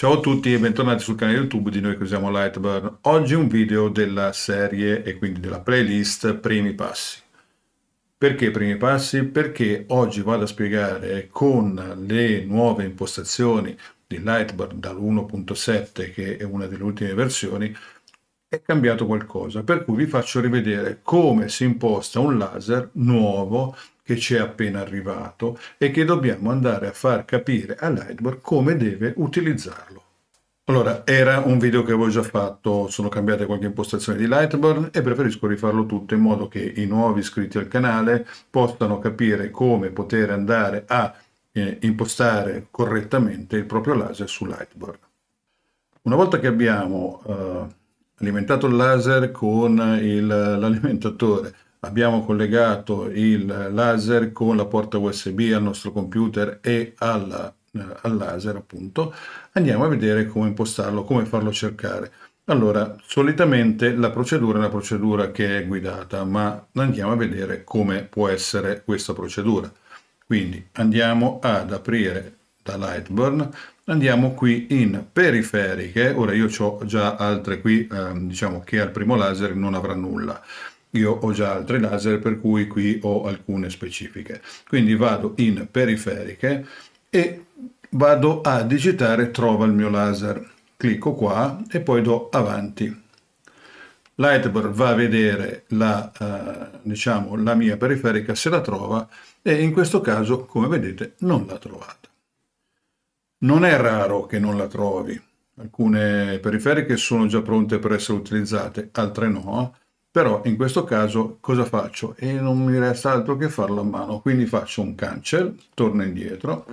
Ciao a tutti e bentornati sul canale YouTube di Noi che usiamo Lightburn. Oggi un video della serie e quindi della playlist Primi Passi. Perché Primi Passi? Perché oggi vado a spiegare con le nuove impostazioni di Lightburn dall'1.7 che è una delle ultime versioni è cambiato qualcosa, per cui vi faccio rivedere come si imposta un laser nuovo che ci è appena arrivato e che dobbiamo andare a far capire a Lightboard come deve utilizzarlo. Allora, era un video che avevo già fatto, sono cambiate qualche impostazione di Lightburn e preferisco rifarlo tutto in modo che i nuovi iscritti al canale possano capire come poter andare a eh, impostare correttamente il proprio laser su Lightburn. Una volta che abbiamo eh, alimentato il laser con l'alimentatore, abbiamo collegato il laser con la porta USB al nostro computer e alla, eh, al laser appunto, andiamo a vedere come impostarlo, come farlo cercare. Allora, solitamente la procedura è una procedura che è guidata, ma andiamo a vedere come può essere questa procedura. Quindi andiamo ad aprire da Lightburn, andiamo qui in periferiche, ora io ho già altre qui, eh, diciamo che al primo laser non avrà nulla, io ho già altri laser per cui qui ho alcune specifiche, quindi vado in periferiche e vado a digitare trova il mio laser, clicco qua e poi do avanti. Lightbar va a vedere la, eh, diciamo, la mia periferica se la trova e in questo caso come vedete non l'ha trovata. Non è raro che non la trovi. Alcune periferiche sono già pronte per essere utilizzate, altre no. Però in questo caso cosa faccio? E non mi resta altro che farlo a mano. Quindi faccio un cancel, torno indietro,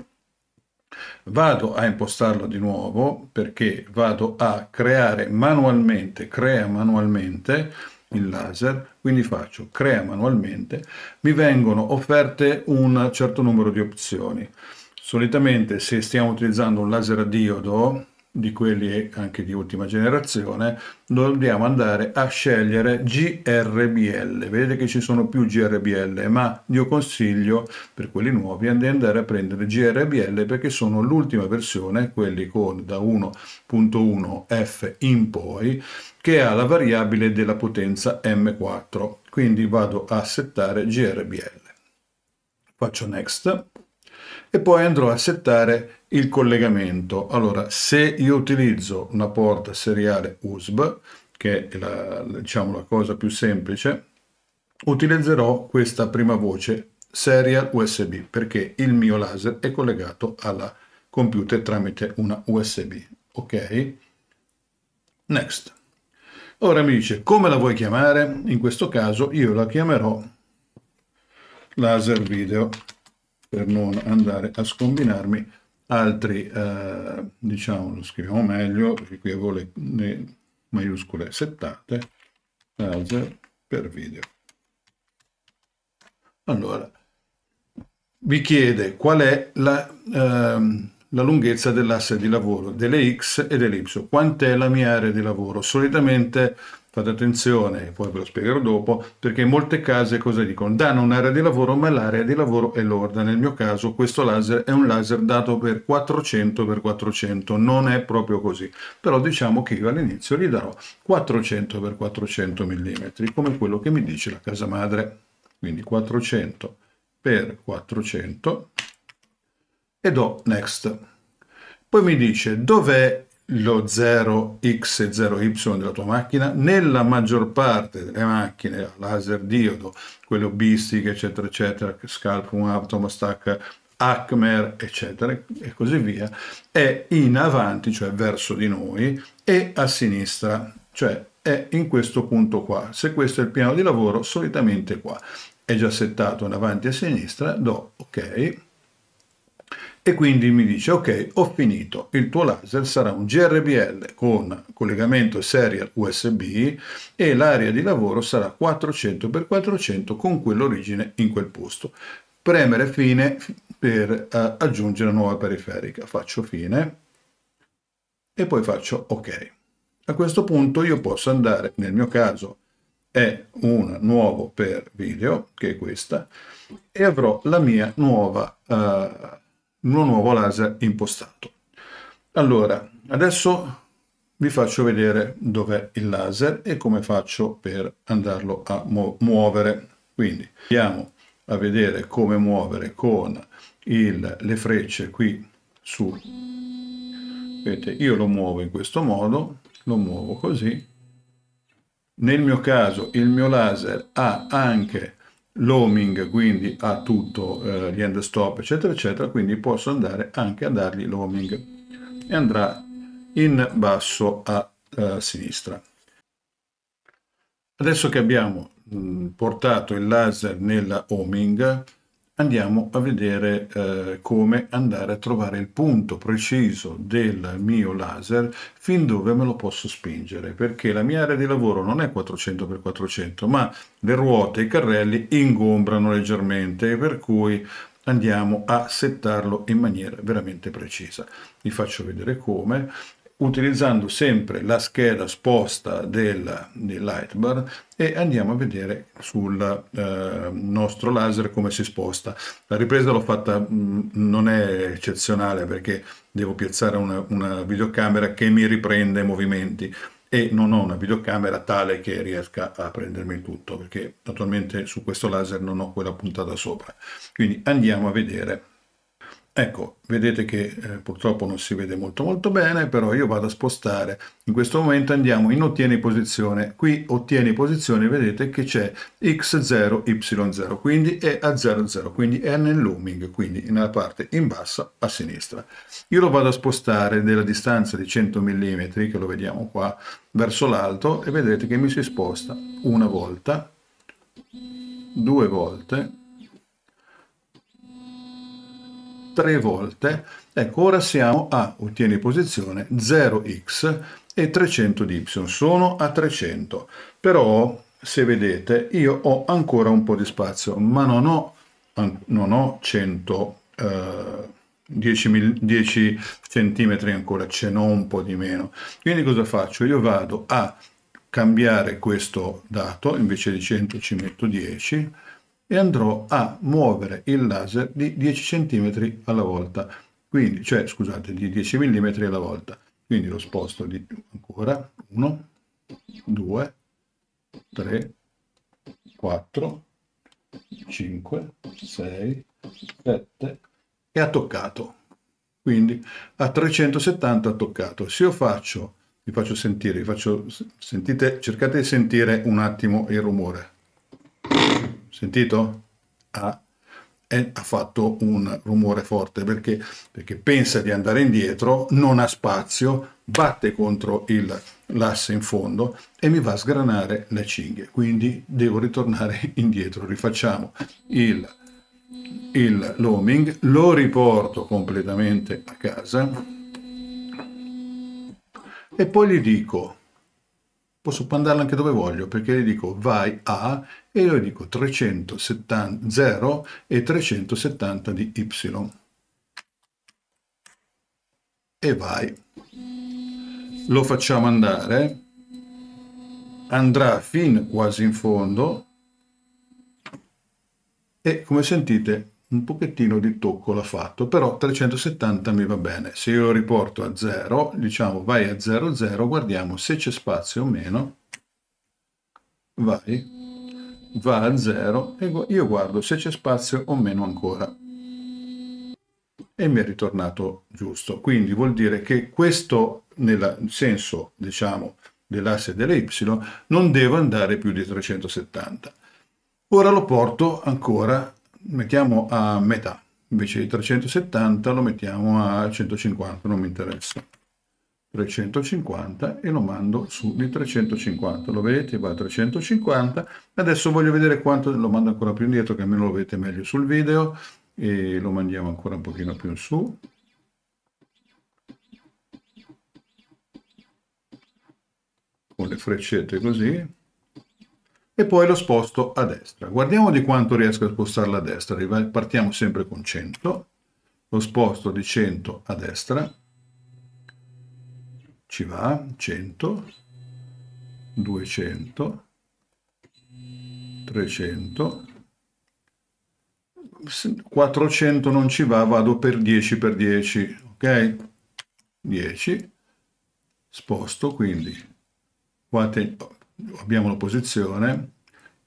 vado a impostarlo di nuovo perché vado a creare manualmente, crea manualmente il laser, quindi faccio crea manualmente, mi vengono offerte un certo numero di opzioni. Solitamente se stiamo utilizzando un laser a diodo, di quelli anche di ultima generazione, dobbiamo andare a scegliere GRBL. Vedete che ci sono più GRBL, ma io consiglio per quelli nuovi di andare a prendere GRBL perché sono l'ultima versione, quelli con da 1.1F in poi, che ha la variabile della potenza M4. Quindi vado a settare GRBL. Faccio Next e poi andrò a settare il collegamento. Allora, se io utilizzo una porta seriale USB, che è la, diciamo, la cosa più semplice, utilizzerò questa prima voce serial USB perché il mio laser è collegato alla computer tramite una USB. Ok? Next. Ora mi dice come la vuoi chiamare? In questo caso io la chiamerò laser video per non andare a scombinarmi altri, eh, diciamo, lo scriviamo meglio, perché qui avevo le, le maiuscole settate, browser per video. Allora, vi chiede qual è la, ehm, la lunghezza dell'asse di lavoro, delle X e delle Y, quant'è la mia area di lavoro. Solitamente fate attenzione, poi ve lo spiegherò dopo, perché in molte case cosa dicono? Danno un'area di lavoro, ma l'area di lavoro è lorda. Nel mio caso questo laser è un laser dato per 400x400, non è proprio così. Però diciamo che io all'inizio gli darò 400x400 mm, come quello che mi dice la casa madre. Quindi 400x400 e do next. Poi mi dice dov'è lo 0x 0y della tua macchina, nella maggior parte delle macchine, laser diodo, quelle obistiche, eccetera, eccetera, Scalpum, Atom, Stack, Acmer, eccetera, e così via, è in avanti, cioè verso di noi, e a sinistra, cioè è in questo punto qua. Se questo è il piano di lavoro, solitamente qua. È già settato in avanti e a sinistra, do ok, e quindi mi dice ok ho finito il tuo laser sarà un GRBL con collegamento serial USB e l'area di lavoro sarà 400 x 400 con quell'origine in quel posto premere fine per eh, aggiungere nuova periferica faccio fine e poi faccio ok a questo punto io posso andare nel mio caso è un nuovo per video che è questa e avrò la mia nuova eh, uno nuovo laser impostato. Allora, adesso vi faccio vedere dov'è il laser e come faccio per andarlo a muovere. Quindi andiamo a vedere come muovere con il, le frecce qui su. Vedete, io lo muovo in questo modo, lo muovo così. Nel mio caso il mio laser ha anche l'homing quindi ha tutto eh, gli end stop eccetera eccetera quindi posso andare anche a dargli l'homing e andrà in basso a, a eh, sinistra adesso che abbiamo mh, portato il laser nella homing andiamo a vedere eh, come andare a trovare il punto preciso del mio laser fin dove me lo posso spingere perché la mia area di lavoro non è 400x400 ma le ruote e i carrelli ingombrano leggermente per cui andiamo a settarlo in maniera veramente precisa vi faccio vedere come utilizzando sempre la scheda sposta del, del lightbar e andiamo a vedere sul eh, nostro laser come si sposta. La ripresa l'ho fatta, mh, mm, non è eccezionale perché devo piazzare una, una videocamera che mi riprende i movimenti e non ho una videocamera tale che riesca a prendermi il tutto perché naturalmente su questo laser non ho quella puntata sopra. Quindi andiamo a vedere Ecco, vedete che eh, purtroppo non si vede molto molto bene, però io vado a spostare. In questo momento andiamo in ottieni posizione. Qui ottieni posizione, vedete che c'è x0, y0, quindi è a 0, 0, quindi è nel looming, quindi nella parte in basso a sinistra. Io lo vado a spostare della distanza di 100 mm, che lo vediamo qua, verso l'alto e vedrete che mi si sposta una volta, due volte, tre volte. Ecco, ora siamo a, ottieni posizione, 0x e 300 di y. Sono a 300, però se vedete io ho ancora un po' di spazio, ma non ho, non ho 100... Eh, 10, 10 centimetri ancora, ce n'ho un po' di meno. Quindi cosa faccio? Io vado a cambiare questo dato, invece di 100 ci metto 10, e andrò a muovere il laser di 10 cm alla volta, quindi, cioè scusate, di 10 mm alla volta. Quindi lo sposto di ancora 1, 2, 3, 4, 5, 6, 7 e ha toccato. Quindi a 370 ha toccato. Se io faccio, vi faccio sentire, vi faccio, sentite, cercate di sentire un attimo il rumore. Sentito? Ha, è, ha fatto un rumore forte perché, perché pensa di andare indietro, non ha spazio, batte contro il l'asse in fondo e mi va a sgranare le cinghie quindi devo ritornare indietro rifacciamo il, il loaming lo riporto completamente a casa e poi gli dico posso mandarla anche dove voglio perché gli dico vai a e io dico 370 0 e 370 di y e vai lo facciamo andare andrà fin quasi in fondo e come sentite un pochettino di tocco l'ha fatto, però 370 mi va bene. Se io riporto a 0, diciamo vai a 0, 0, guardiamo se c'è spazio o meno, vai, va a 0 e io guardo se c'è spazio o meno ancora. E mi è ritornato giusto. Quindi vuol dire che questo, nel senso, diciamo, dell'asse delle y, non devo andare più di 370. Ora lo porto ancora mettiamo a metà, invece di 370 lo mettiamo a 150, non mi interessa. 350 e lo mando su di 350 lo vedete va a 350 adesso voglio vedere quanto lo mando ancora più indietro che almeno lo vedete meglio sul video e lo mandiamo ancora un pochino più in su con le freccette così e poi lo sposto a destra. Guardiamo di quanto riesco a spostarla a destra. Partiamo sempre con 100. Lo sposto di 100 a destra. Ci va. 100. 200. 300. 400 non ci va, vado per 10 per 10. Ok? 10. Sposto quindi. Qua abbiamo la posizione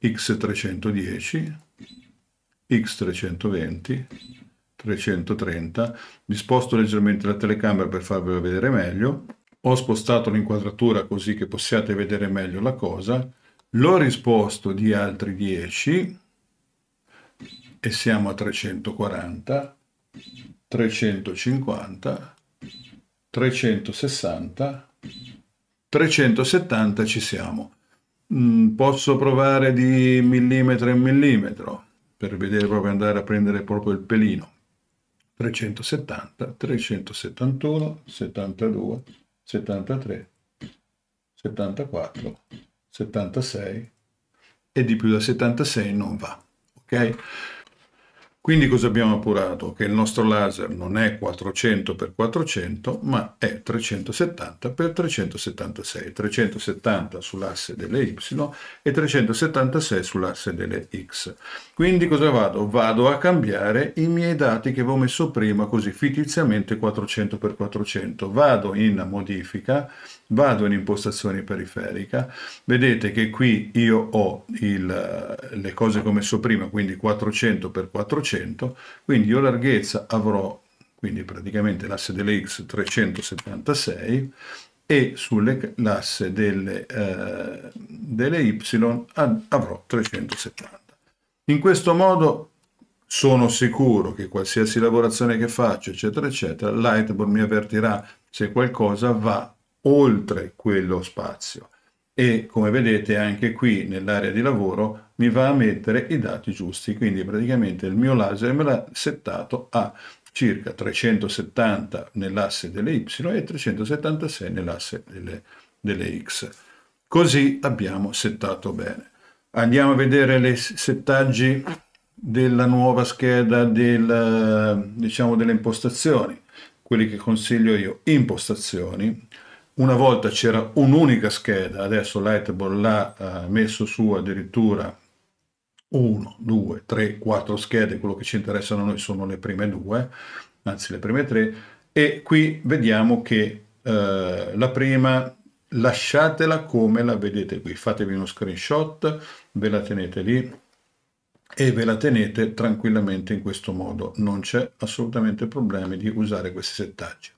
x310, x320, 330, Mi sposto leggermente la telecamera per farvelo vedere meglio, ho spostato l'inquadratura così che possiate vedere meglio la cosa, l'ho risposto di altri 10 e siamo a 340, 350, 360, 370 ci siamo. Mm, posso provare di millimetro in millimetro per vedere proprio andare a prendere proprio il pelino. 370, 371, 72, 73, 74, 76 e di più da 76 non va. Ok? Quindi cosa abbiamo appurato? Che il nostro laser non è 400x400, ma è 370x376, 370 sull'asse delle Y e 376 sull'asse delle X. Quindi cosa vado? Vado a cambiare i miei dati che avevo messo prima, così fittiziamente 400x400. Vado in modifica, vado in impostazioni periferica, vedete che qui io ho il, le cose come ho prima, quindi 400 x 400, quindi io larghezza avrò, quindi praticamente l'asse delle x 376 e sull'asse delle, eh, delle y avrò 370. In questo modo sono sicuro che qualsiasi lavorazione che faccio, eccetera, eccetera, Lightboard mi avvertirà se qualcosa va oltre quello spazio e come vedete anche qui nell'area di lavoro mi va a mettere i dati giusti quindi praticamente il mio laser me l'ha settato a circa 370 nell'asse delle y e 376 nell'asse delle, delle x così abbiamo settato bene andiamo a vedere i settaggi della nuova scheda del, diciamo, delle impostazioni quelli che consiglio io impostazioni una volta c'era un'unica scheda, adesso Lightball l'ha eh, messo su addirittura 1, 2, 3, 4 schede, quello che ci interessano noi sono le prime due, anzi le prime tre, e qui vediamo che eh, la prima lasciatela come la vedete qui, fatevi uno screenshot, ve la tenete lì e ve la tenete tranquillamente in questo modo, non c'è assolutamente problemi di usare questi settaggi.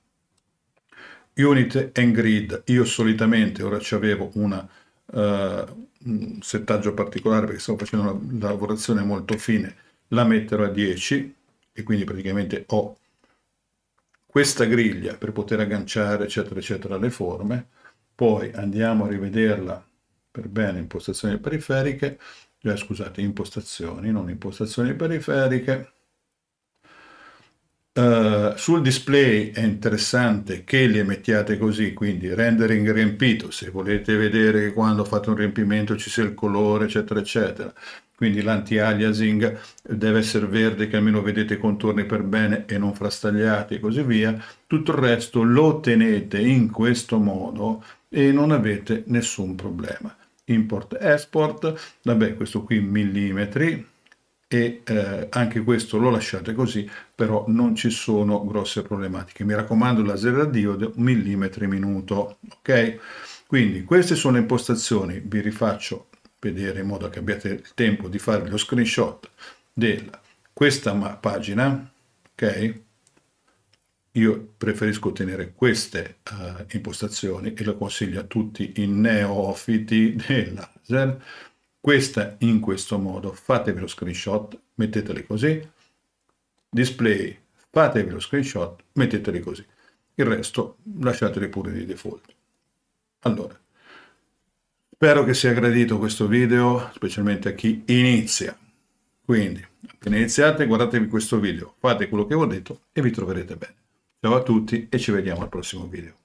Unit and Grid, io solitamente, ora ci avevo una, uh, un settaggio particolare perché stavo facendo una lavorazione molto fine, la metterò a 10 e quindi praticamente ho questa griglia per poter agganciare eccetera eccetera le forme, poi andiamo a rivederla per bene impostazioni periferiche, eh, scusate impostazioni, non impostazioni periferiche, Uh, sul display è interessante che li mettiate così, quindi rendering riempito, se volete vedere che quando fate un riempimento ci sia il colore, eccetera, eccetera. Quindi l'anti-aliasing deve essere verde che almeno vedete i contorni per bene e non frastagliati e così via. Tutto il resto lo tenete in questo modo e non avete nessun problema. Import-export, vabbè questo qui in millimetri, e eh, anche questo lo lasciate così, però non ci sono grosse problematiche. Mi raccomando la zero diode millimetri minuto, ok? Quindi queste sono le impostazioni, vi rifaccio vedere in modo che abbiate il tempo di fare lo screenshot di questa pagina, ok? Io preferisco tenere queste uh, impostazioni e le consiglio a tutti i neofiti del laser questa in questo modo. Fatevi lo screenshot, metteteli così, display, fatevi lo screenshot, metteteli così. Il resto lasciateli pure di default. Allora, spero che sia gradito questo video, specialmente a chi inizia. Quindi, appena iniziate, guardatevi questo video, fate quello che vi ho detto e vi troverete bene. Ciao a tutti e ci vediamo al prossimo video.